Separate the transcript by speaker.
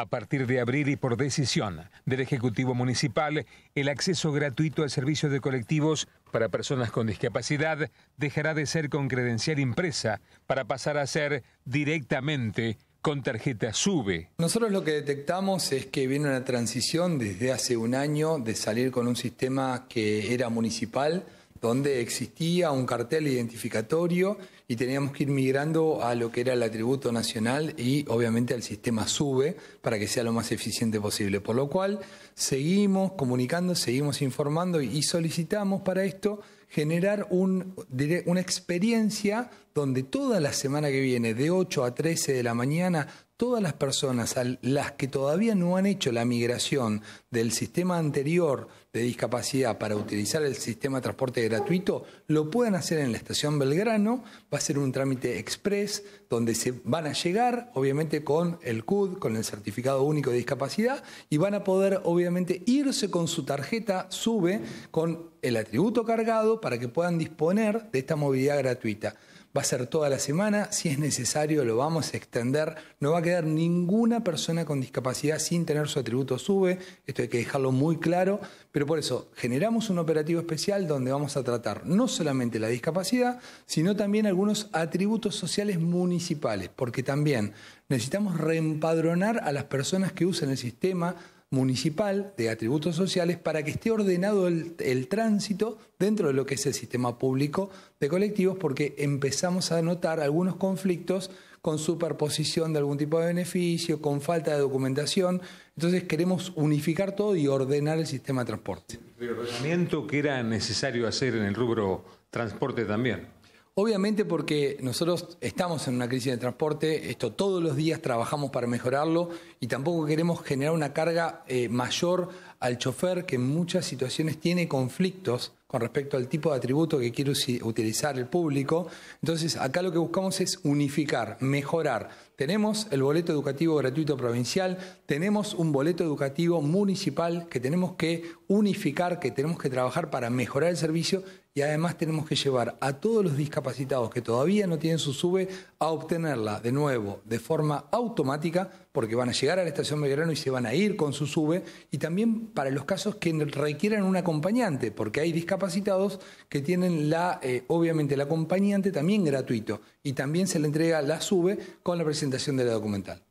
Speaker 1: A partir de abril y por decisión del Ejecutivo Municipal, el acceso gratuito al servicio de colectivos para personas con discapacidad dejará de ser con credencial impresa para pasar a ser directamente con tarjeta
Speaker 2: SUBE. Nosotros lo que detectamos es que viene una transición desde hace un año de salir con un sistema que era municipal donde existía un cartel identificatorio y teníamos que ir migrando a lo que era el atributo nacional y obviamente al sistema SUBE para que sea lo más eficiente posible. Por lo cual seguimos comunicando, seguimos informando y solicitamos para esto generar un, una experiencia donde toda la semana que viene, de 8 a 13 de la mañana, todas las personas a las que todavía no han hecho la migración del sistema anterior de discapacidad para utilizar el sistema de transporte gratuito, lo pueden hacer en la estación Belgrano. Va a ser un trámite express donde se van a llegar, obviamente, con el CUD, con el certificado único de discapacidad, y van a poder, obviamente, irse con su tarjeta SUBE, con el atributo cargado, para que puedan disponer de esta movilidad gratuita va a ser toda la semana, si es necesario lo vamos a extender, no va a quedar ninguna persona con discapacidad sin tener su atributo SUBE, esto hay que dejarlo muy claro, pero por eso generamos un operativo especial donde vamos a tratar no solamente la discapacidad, sino también algunos atributos sociales municipales, porque también necesitamos reempadronar a las personas que usan el sistema municipal de atributos sociales para que esté ordenado el, tránsito dentro de lo que es el sistema público de colectivos, porque empezamos a notar algunos conflictos con superposición de algún tipo de beneficio, con falta de documentación. Entonces queremos unificar todo y ordenar el sistema de transporte.
Speaker 1: El que era necesario hacer en el rubro transporte también.
Speaker 2: Obviamente porque nosotros estamos en una crisis de transporte, esto todos los días trabajamos para mejorarlo y tampoco queremos generar una carga eh, mayor al chofer que en muchas situaciones tiene conflictos con respecto al tipo de atributo que quiere utilizar el público. Entonces, acá lo que buscamos es unificar, mejorar. Tenemos el boleto educativo gratuito provincial, tenemos un boleto educativo municipal que tenemos que unificar, que tenemos que trabajar para mejorar el servicio y además tenemos que llevar a todos los discapacitados que todavía no tienen su SUBE a obtenerla de nuevo de forma automática porque van a llegar a la estación Belgrano y se van a ir con su SUBE, y también para los casos que requieran un acompañante, porque hay discapacitados que tienen la, eh, obviamente, el acompañante también gratuito, y también se le entrega la SUBE con la presentación de la documental.